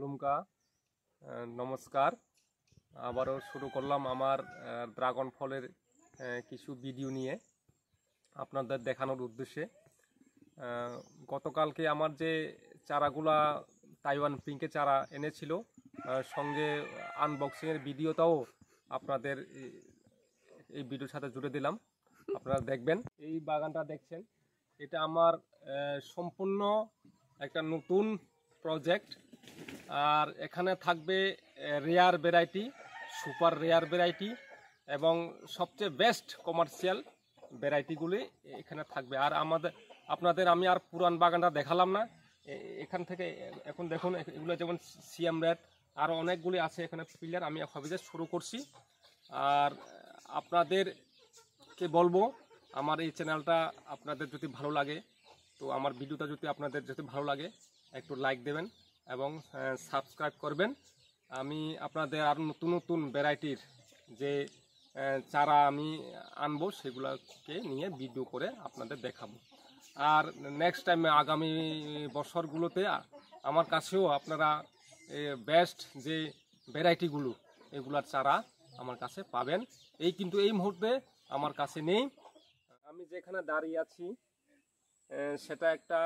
লুমকা নমস্কার আবারও শুরু করলাম আমার ড্রাগন ফলের কিছু ভিডিও নিয়ে আপনাদের দেখানোর উদ্দেশ্যে গতকালকে আমার যে চারাগুলা তাইওয়ান পিঙ্কে চারা এনেছিল সঙ্গে আনবক্সিংয়ের ভিডিওটাও আপনাদের এই ভিডিওর সাথে জুড়ে দিলাম আপনারা দেখবেন এই বাগানটা দেখছেন এটা আমার সম্পূর্ণ একটা নতুন প্রজেক্ট আর এখানে থাকবে rare variety super rare variety এবং সবচেয়ে বেস্ট কমার্শিয়াল ভ্যারাইটিগুলি এখানে থাকবে আর আমাদের আপনাদের আমি আর পুরান বাগানটা দেখালাম না এখান থেকে এখন দেখুন এগুলো যেমন সিএম রেড আরও অনেকগুলি আছে এখানে পিলার আমি হবিজে শুরু করছি আর আপনাদেরকে বলবো আমার এই চ্যানেলটা আপনাদের যদি ভালো লাগে তো আমার ভিডিওটা যদি আপনাদের যদি ভালো লাগে একটু লাইক দেবেন এবং সাবস্ক্রাইব করবেন আমি আপনাদের আর নতুন নতুন ভ্যারাইটির যে চারা আমি আনবো সেগুলোকে নিয়ে ভিডিও করে আপনাদের দেখাবো আর নেক্সট টাইম আগামী বছরগুলোতে আমার কাছেও আপনারা বেস্ট যে ভ্যারাইটিগুলো এগুলার চারা আমার কাছে পাবেন এই কিন্তু এই মুহূর্তে আমার কাছে নেই আমি যেখানে দাঁড়িয়ে আছি সেটা একটা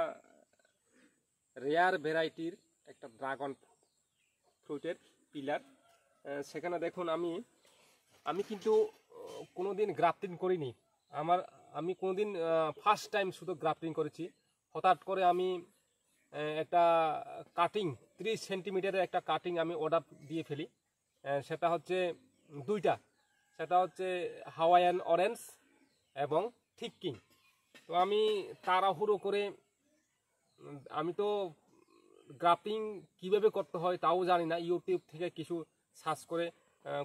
রেয়ার ভ্যারাইটির একটা ড্রাগন ফ্রুটের পিলার সেখানে দেখুন আমি আমি কিন্তু কোনো দিন গ্রাফটিং করিনি আমার আমি কোনো দিন ফার্স্ট টাইম শুধু গ্রাফটিং করেছি হঠাৎ করে আমি একটা কাটিং ত্রিশ সেন্টিমিটারের একটা কাটিং আমি অর্ডার দিয়ে ফেলি সেটা হচ্ছে দুইটা সেটা হচ্ছে হাওয়াইয়ান অরেঞ্জ এবং থিকিং তো আমি তাড়াহুড়ো করে আমি তো গ্রাফটিং কিভাবে করতে হয় তাও জানি না ইউটিউব থেকে কিছু সার্চ করে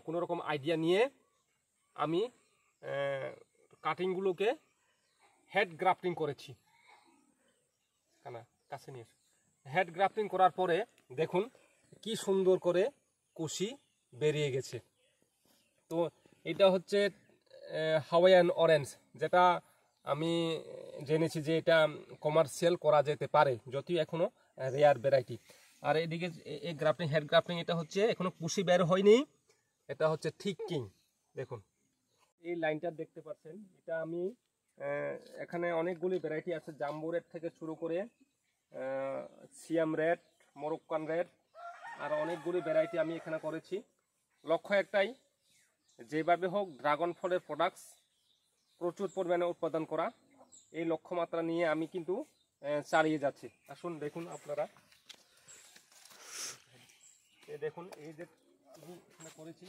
কোনো রকম আইডিয়া নিয়ে আমি কাটিংগুলোকে হেড গ্রাফটিং করেছি না কাছে নিয়ে হেড গ্রাফটিং করার পরে দেখুন কি সুন্দর করে কুশি বেরিয়ে গেছে তো এটা হচ্ছে হাওয়াইয়ান অরেঞ্জ যেটা আমি জেনেছি যে এটা কমার্শিয়াল করা যেতে পারে যদিও এখনও রেয়ার ভ্যারাইটি আর এদিকে এই গ্রাফটিং হেড গ্রাফটিং এটা হচ্ছে এখনো পুষি বের হয়নি এটা হচ্ছে ঠিক কিং দেখুন এই লাইনটা দেখতে পাচ্ছেন এটা আমি এখানে অনেকগুলি ভ্যারাইটি আছে জাম্বু রেড থেকে শুরু করে সিয়াম রেড মরক্কান রেড আর অনেকগুলি ভ্যারাইটি আমি এখানে করেছি লক্ষ্য একটাই যেভাবে হোক ড্রাগন ফলের প্রোডাক্টস প্রচুর পরিমাণে উৎপাদন করা এই লক্ষ্যমাত্রা নিয়ে আমি কিন্তু চালিয়ে যাচ্ছে আসুন দেখুন আপনারা দেখুন এই যে করেছি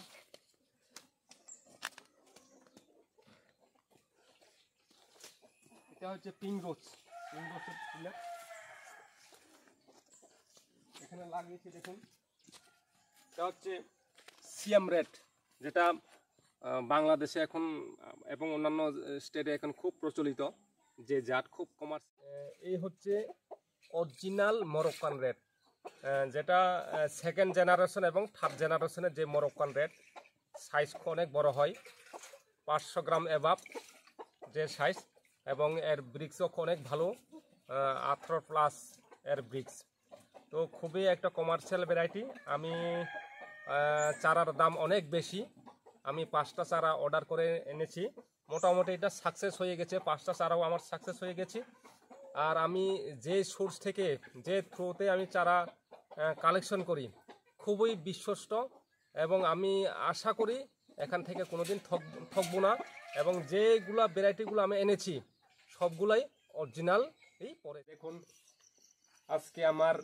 এটা হচ্ছে পিঙ্গোস পিঙ্গোসের ফুলের এখানে লাগিয়েছি দেখুন এটা হচ্ছে সিএম রেড যেটা বাংলাদেশে এখন এবং অন্যান্য স্টেটে এখন খুব প্রচলিত যে জাত খুব কমার এই হচ্ছে অরিজিনাল মরক্কান রেট যেটা সেকেন্ড জেনারেশন এবং থার্ড জেনারেশনের যে মরক্কান রেট সাইজ অনেক বড় হয় পাঁচশো গ্রাম এবাব যে সাইজ এবং এর ব্রিক্সও অনেক ভালো আঠারো প্লাস এর ব্রিক্স তো খুবই একটা কমার্শিয়াল ভ্যারাইটি আমি চারার দাম অনেক বেশি আমি পাঁচটা চারা অর্ডার করে এনেছি মোটামুটি এটা সাকসেস হয়ে গেছে পাঁচটা চারাও আমার সাকসেস হয়ে গেছে আর আমি যে সোর্স থেকে যে থ্রোতে আমি চারা কালেকশন করি খুবই বিশ্বস্ত এবং আমি আশা করি এখান থেকে কোনো দিন ঠক ঠকবো না এবং যেগুলা ভ্যারাইটিগুলো আমি এনেছি সবগুলাই অরিজিনাল এই পরে দেখুন আজকে আমার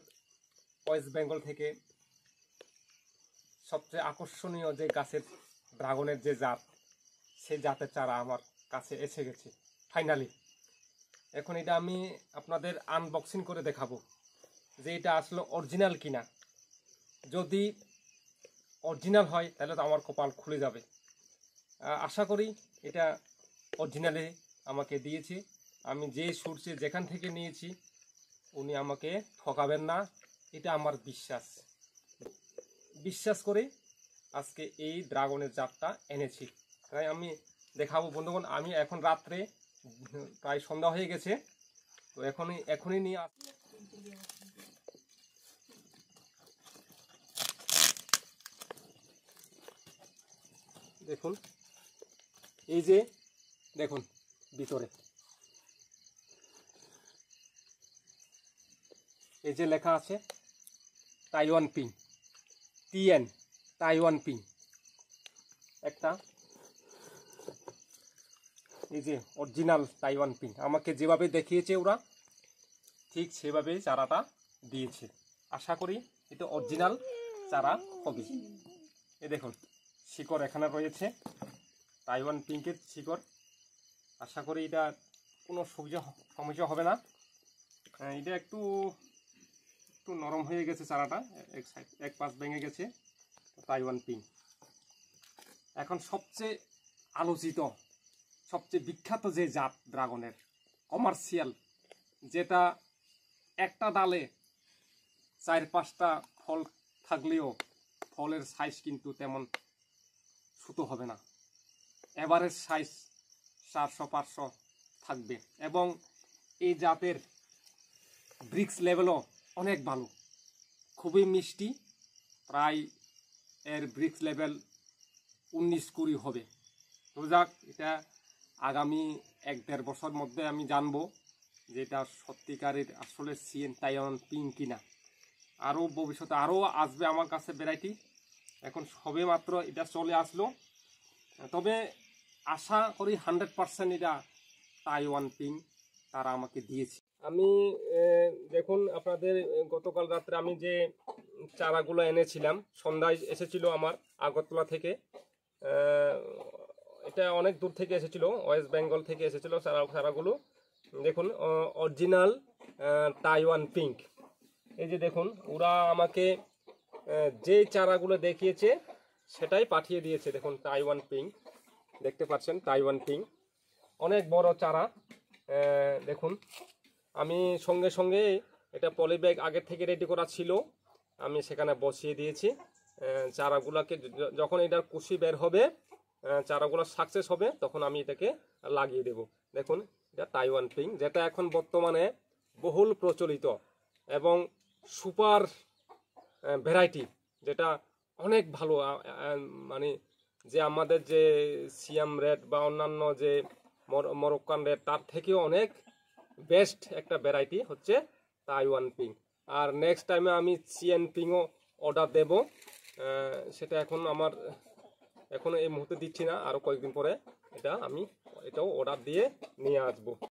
ওয়েস্ট বেঙ্গল থেকে সবচেয়ে আকর্ষণীয় যে গাছের ড্রাগনের যে জাত সেই জাতের চারা আমার কাছে এসে গেছে ফাইনালি এখন এটা আমি আপনাদের আনবক্সিং করে দেখাবো যে এটা আসলে অরিজিনাল কিনা যদি অরিজিনাল হয় তাহলে তো আমার কপাল খুলে যাবে আশা করি এটা অরিজিনালে আমাকে দিয়েছে আমি যে সূর্যে যেখান থেকে নিয়েছি উনি আমাকে ঠকাবেন না এটা আমার বিশ্বাস বিশ্বাস করে আজকে এই ড্রাগনের জাতটা এনেছি তাই আমি দেখাবো বন্ধুগণ আমি এখন রাত্রে প্রায় সন্ধ্যা হয়ে গেছে তো এখনই এখনই নিয়ে আস দেখুন এই যে দেখুন ভিতরে এই যে লেখা আছে তাইওয়ান পিং টিএন তাইওয়ান পিং একটা এই যে অরিজিনাল তাইওয়ান পিন আমাকে যেভাবে দেখিয়েছে ওরা ঠিক সেভাবে চারাটা দিয়েছে আশা করি এটা অরিজিনাল চারা হবে এ দেখুন শিকড় এখানে রয়েছে তাইওয়ান পিঙ্কের শিকড় আশা করি এটা কোনো সবজি সমস্যা হবে না হ্যাঁ, এটা একটু একটু নরম হয়ে গেছে চারাটা এক সাইড এক পাশ ভেঙে গেছে তাইওয়ান পিঙ্ক এখন সবচেয়ে আলোচিত সবচেয়ে বিখ্যাত যে জাত ড্রাগনের কমার্শিয়াল যেটা একটা ডালে চার পাঁচটা ফল থাকলেও ফলের সাইজ কিন্তু তেমন সুতো হবে না এভারেজ সাইজ চারশো পাঁচশো থাকবে এবং এই জাতের ব্রিক্স লেভেলও অনেক ভালো খুবই মিষ্টি প্রায় এর ব্রিক্স লেভেল উনিশ কুড়ি হবে তো যাক এটা আগামী এক দেড় বছর মধ্যে আমি জানবো যে এটা সত্যিকারের আসলে সিএন টাইওয়ান পিং কিনা আরও ভবিষ্যতে আরও আসবে আমার কাছে ভ্যারাইটি এখন সবে মাত্র এটা চলে আসলো তবে আশা করি হান্ড্রেড পারসেন্ট এটা টাইওয়ান পিং তারা আমাকে দিয়েছে আমি দেখুন আপনাদের গতকাল রাত্রে আমি যে চারাগুলো এনেছিলাম সন্ধ্যায় এসেছিল আমার আগরতলা থেকে এটা অনেক দূর থেকে এসেছিল ওয়েস্ট বেঙ্গল থেকে এসেছিলো সারা সারাগুলো দেখুন অরিজিনাল তাইওয়ান পিঙ্ক এই যে দেখুন ওরা আমাকে যে চারাগুলো দেখিয়েছে সেটাই পাঠিয়ে দিয়েছে দেখুন তাইওয়ান পিঙ্ক দেখতে পাচ্ছেন তাইওয়ান পিঙ্ক অনেক বড় চারা দেখুন আমি সঙ্গে সঙ্গে এটা পলি ব্যাগ আগের থেকে রেডি করা ছিল আমি সেখানে বসিয়ে দিয়েছি চারাগুলোকে যখন এটার কুশি বের হবে চারাগুলো সাকসেস হবে তখন আমি এটাকে লাগিয়ে দেব দেখুন এটা তাইওয়ান পিং যেটা এখন বর্তমানে বহুল প্রচলিত এবং সুপার ভ্যারাইটি যেটা অনেক ভালো মানে যে আমাদের যে সিয়াম রেড বা অন্যান্য যে মরক্কান রেড তার থেকেও অনেক বেস্ট একটা ভ্যারাইটি হচ্ছে তাইওয়ান পিং আর নেক্সট টাইমে আমি সিএন পিংও অর্ডার দেব সেটা এখন আমার এখন এই মুহূর্তে দিচ্ছি না আরও কয়েকদিন পরে এটা আমি এটাও অর্ডার দিয়ে নিয়ে আসবো